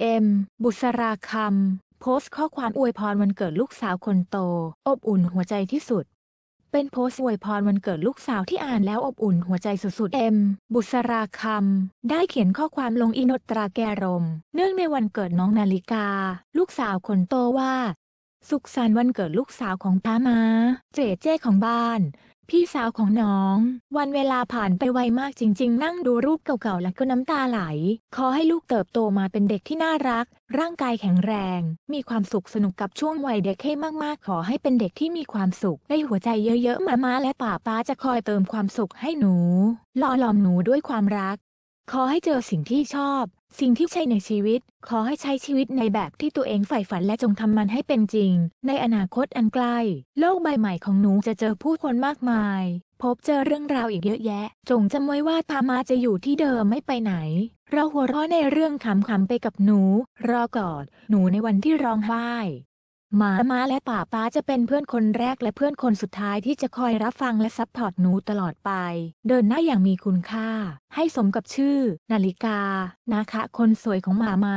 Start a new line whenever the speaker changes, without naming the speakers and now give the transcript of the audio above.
เอ็มบุษราคำโพสต์ข้อความอวยพรวันเกิดลูกสาวคนโต อบอุ่นหัวใจที่สุด เป็นโพสต์อวยพรวันเกิดลูกสาวที่อ่าน แล้วอบอุ่นหัวใจสุดๆ เอ็ม บุษราคำได้เขียนข้อความลงอินตราแกรม เนื่องในวันเกิดน้องนาฬิกา ลูกสาวคนโตว่า สุขสันต์วันเกิดลูกสาวของป้ามาเจเจ้ของบ้านพี่สาวของน้อง วันเวลาผ่านไปไวมากจริงๆนั่งดูรูปเก่าๆแล้วก็น้ำตาไหล ขอให้ลูกเติบโตมาเป็นเด็กที่น่ารัก ร่างกายแข็งแรง มีความสุขสนุกกับช่วงวัยเด็กให้มากๆ ขอให้เป็นเด็กที่มีความสุขได้หัวใจเยอะๆมาม่าและป่าป้าจะคอยเติมความสุขให้หนูหล่อหลอมหนูด้วยความรัก ขอให้เจอสิ่งที่ชอบสิ่งที่ใช่ในชีวิต ขอให้ใช้ชีวิตในแบบที่ตัวเองใฝ่ฝันและจงทำมันให้เป็นจริง ในอนาคตอันใกล้โลกใบใหม่ของหนูจะเจอผู้คนมากมาย พบเจอเรื่องราวอีกเยอะแยะ จงจำไว้ว่าพามาจะอยู่ที่เดิมไม่ไปไหน เราหัวเราะในเรื่องขำๆไปกับหนู รอกอด หนูในวันที่ร้องไห้หมาม้าและป่าป้าจะเป็นเพื่อนคนแรกและเพื่อนคนสุดท้ายที่จะคอยรับฟังและซัพพอร์ตหนูตลอดไป เดินหน้าอย่างมีคุณค่าให้สมกับชื่อนาฬิกา นาคะคนสวยของหมาม้า